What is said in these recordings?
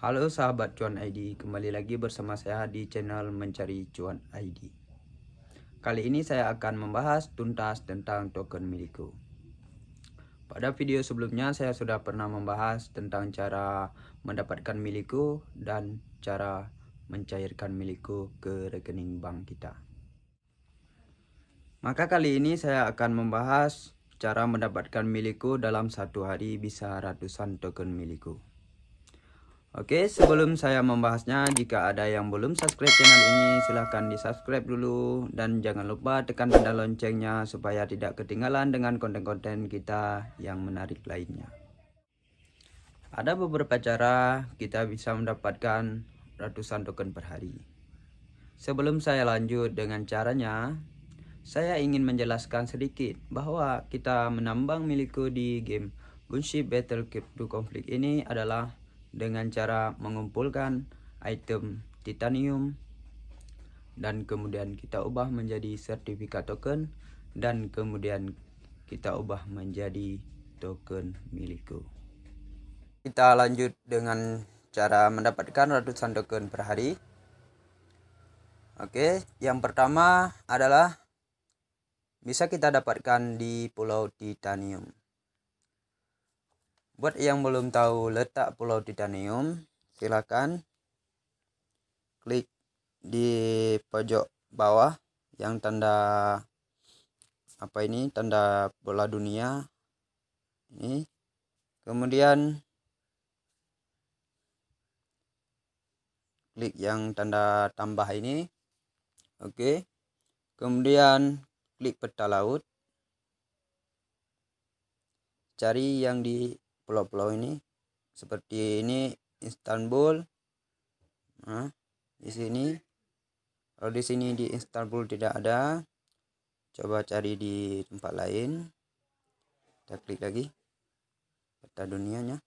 Halo sahabat cuan ID, kembali lagi bersama saya di channel Mencari Cuan ID. Kali ini saya akan membahas tuntas tentang token milikku. Pada video sebelumnya saya sudah pernah membahas tentang cara mendapatkan milikku dan cara mencairkan milikku ke rekening bank kita. Maka kali ini saya akan membahas cara mendapatkan milikku dalam satu hari bisa ratusan token milikku. Oke, sebelum saya membahasnya, jika ada yang belum subscribe channel ini, silahkan di subscribe dulu. Dan jangan lupa tekan tanda loncengnya supaya tidak ketinggalan dengan konten-konten kita yang menarik lainnya. Ada beberapa cara kita bisa mendapatkan ratusan token per hari. Sebelum saya lanjut dengan caranya, saya ingin menjelaskan sedikit bahwa kita menambang milikku di game Gunship Battle 2 Conflict ini adalah dengan cara mengumpulkan item titanium dan kemudian kita ubah menjadi sertifikat token dan kemudian kita ubah menjadi token milikku kita lanjut dengan cara mendapatkan ratusan token per hari Oke yang pertama adalah bisa kita dapatkan di pulau titanium Buat yang belum tahu letak pulau titanium, silakan klik di pojok bawah yang tanda apa ini tanda bola dunia ini kemudian klik yang tanda tambah ini oke kemudian klik peta laut cari yang di pulau-pulau ini seperti ini Istanbul nah, di sini kalau di sini di Istanbul tidak ada coba cari di tempat lain kita klik lagi peta dunianya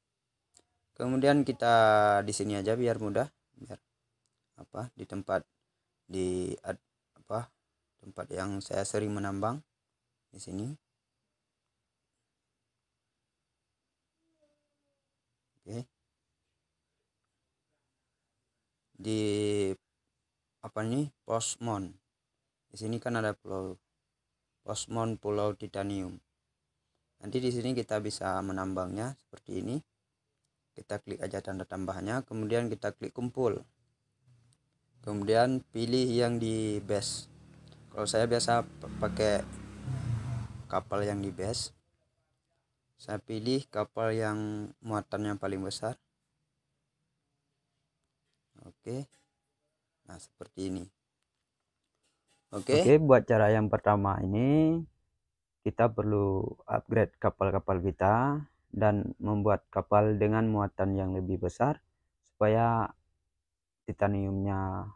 kemudian kita di sini aja biar mudah biar apa di tempat di apa tempat yang saya sering menambang di sini di apa nih Posmon di sini kan ada pulau Posmon Pulau Titanium nanti di sini kita bisa menambangnya seperti ini kita klik aja tanda tambahnya kemudian kita klik kumpul kemudian pilih yang di base kalau saya biasa pakai kapal yang di base saya pilih kapal yang muatannya paling besar oke nah seperti ini oke oke buat cara yang pertama ini kita perlu upgrade kapal-kapal kita dan membuat kapal dengan muatan yang lebih besar supaya titaniumnya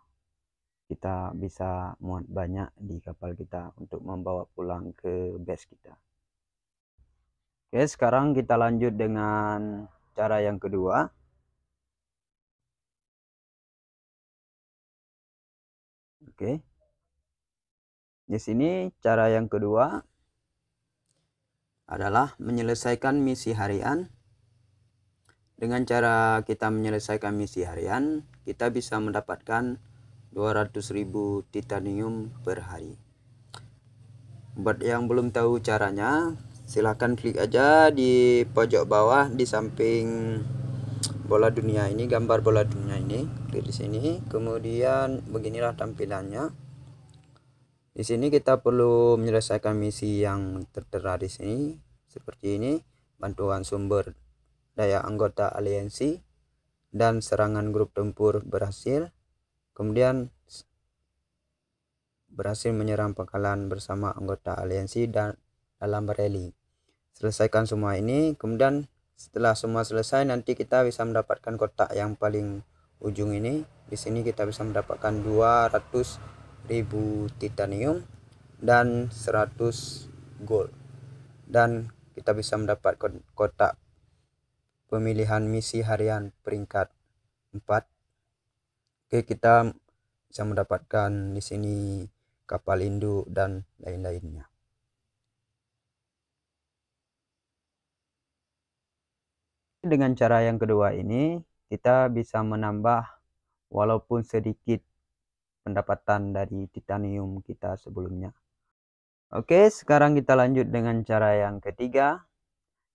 kita bisa muat banyak di kapal kita untuk membawa pulang ke base kita oke sekarang kita lanjut dengan cara yang kedua Oke. Okay. Di sini cara yang kedua adalah menyelesaikan misi harian. Dengan cara kita menyelesaikan misi harian, kita bisa mendapatkan 200.000 titanium per hari. Buat yang belum tahu caranya, silahkan klik aja di pojok bawah di samping bola dunia ini gambar bola dunia ini klik di sini kemudian beginilah tampilannya di sini kita perlu menyelesaikan misi yang tertera di sini seperti ini bantuan sumber daya anggota aliansi dan serangan grup tempur berhasil kemudian berhasil menyerang pangkalan bersama anggota aliansi dan dalam rally selesaikan semua ini kemudian setelah semua selesai nanti kita bisa mendapatkan kotak yang paling ujung ini di sini kita bisa mendapatkan 200.000 titanium dan 100 gold dan kita bisa mendapat kotak pemilihan misi harian peringkat 4 Oke kita bisa mendapatkan di sini kapal induk dan lain-lainnya dengan cara yang kedua ini kita bisa menambah walaupun sedikit pendapatan dari titanium kita sebelumnya. Oke, sekarang kita lanjut dengan cara yang ketiga.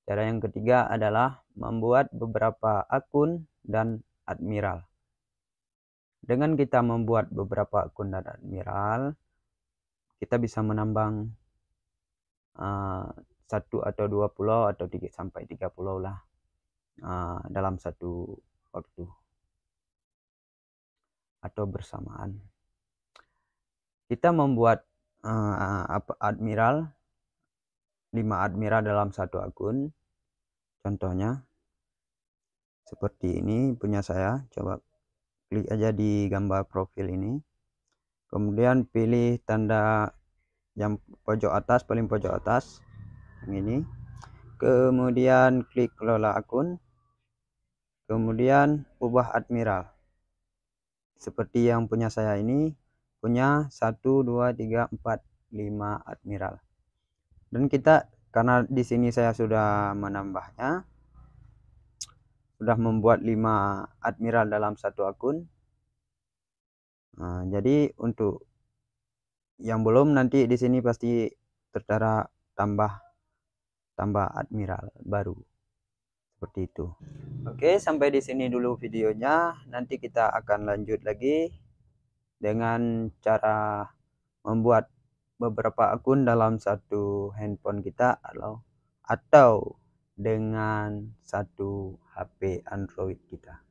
Cara yang ketiga adalah membuat beberapa akun dan admiral. Dengan kita membuat beberapa akun dan admiral, kita bisa menambang uh, satu atau dua pulau atau tiga sampai tiga pulau lah Ah, dalam satu waktu atau bersamaan. Kita membuat uh, admiral 5 admiral dalam satu akun. Contohnya seperti ini punya saya. Coba klik aja di gambar profil ini. Kemudian pilih tanda yang pojok atas paling pojok atas yang ini kemudian klik kelola akun kemudian ubah admiral seperti yang punya saya ini punya 1 2 3 4 5 admiral dan kita karena di sini saya sudah menambahnya sudah membuat 5 admiral dalam satu akun nah, jadi untuk yang belum nanti di sini pasti tertara tambah tambah admiral baru seperti itu hmm. Oke sampai di sini dulu videonya nanti kita akan lanjut lagi dengan cara membuat beberapa akun dalam satu handphone kita atau atau dengan satu HP Android kita